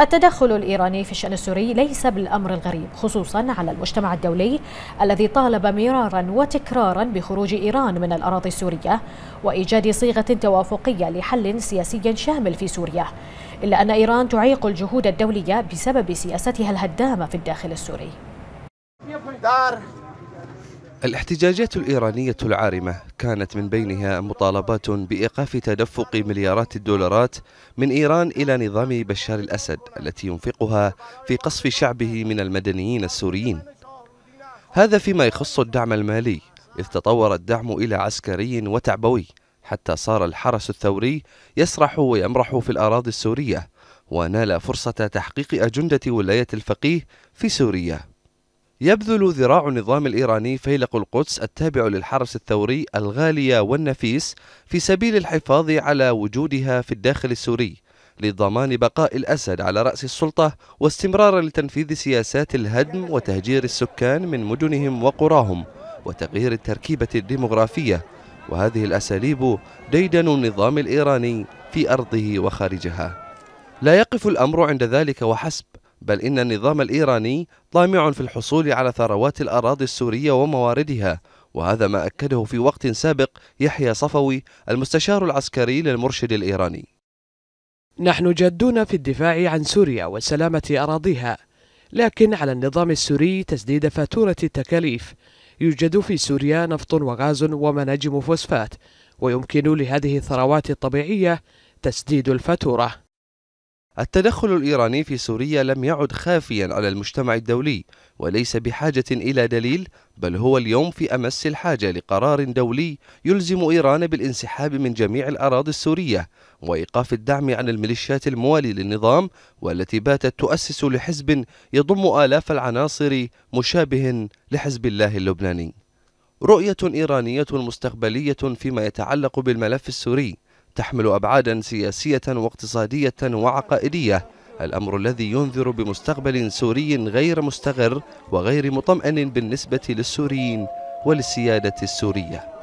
التدخل الإيراني في الشأن السوري ليس بالأمر الغريب خصوصا على المجتمع الدولي الذي طالب مرارا وتكرارا بخروج إيران من الأراضي السورية وإيجاد صيغة توافقية لحل سياسي شامل في سوريا إلا أن إيران تعيق الجهود الدولية بسبب سياستها الهدامة في الداخل السوري الاحتجاجات الإيرانية العارمة كانت من بينها مطالبات بإيقاف تدفق مليارات الدولارات من إيران إلى نظام بشار الأسد التي ينفقها في قصف شعبه من المدنيين السوريين هذا فيما يخص الدعم المالي إذ تطور الدعم إلى عسكري وتعبوي حتى صار الحرس الثوري يسرح ويمرح في الأراضي السورية ونال فرصة تحقيق أجندة ولاية الفقيه في سوريا يبذل ذراع النظام الإيراني فيلق القدس التابع للحرس الثوري الغالية والنفيس في سبيل الحفاظ على وجودها في الداخل السوري لضمان بقاء الأسد على رأس السلطة واستمرارا لتنفيذ سياسات الهدم وتهجير السكان من مدنهم وقراهم وتغيير التركيبة الديمغرافية وهذه الأساليب ديدن النظام الإيراني في أرضه وخارجها لا يقف الأمر عند ذلك وحسب بل إن النظام الإيراني طامع في الحصول على ثروات الأراضي السورية ومواردها وهذا ما أكده في وقت سابق يحيى صفوي المستشار العسكري للمرشد الإيراني نحن جادون في الدفاع عن سوريا وسلامة أراضيها لكن على النظام السوري تسديد فاتورة التكاليف يوجد في سوريا نفط وغاز ومناجم فوسفات ويمكن لهذه الثروات الطبيعية تسديد الفاتورة التدخل الإيراني في سوريا لم يعد خافيا على المجتمع الدولي وليس بحاجة إلى دليل بل هو اليوم في أمس الحاجة لقرار دولي يلزم إيران بالانسحاب من جميع الأراضي السورية وإيقاف الدعم عن الميليشيات الموالي للنظام والتي باتت تؤسس لحزب يضم آلاف العناصر مشابه لحزب الله اللبناني رؤية إيرانية مستقبلية فيما يتعلق بالملف السوري تحمل أبعادا سياسية واقتصادية وعقائدية الأمر الذي ينذر بمستقبل سوري غير مستقر وغير مطمئن بالنسبة للسوريين وللسيادة السورية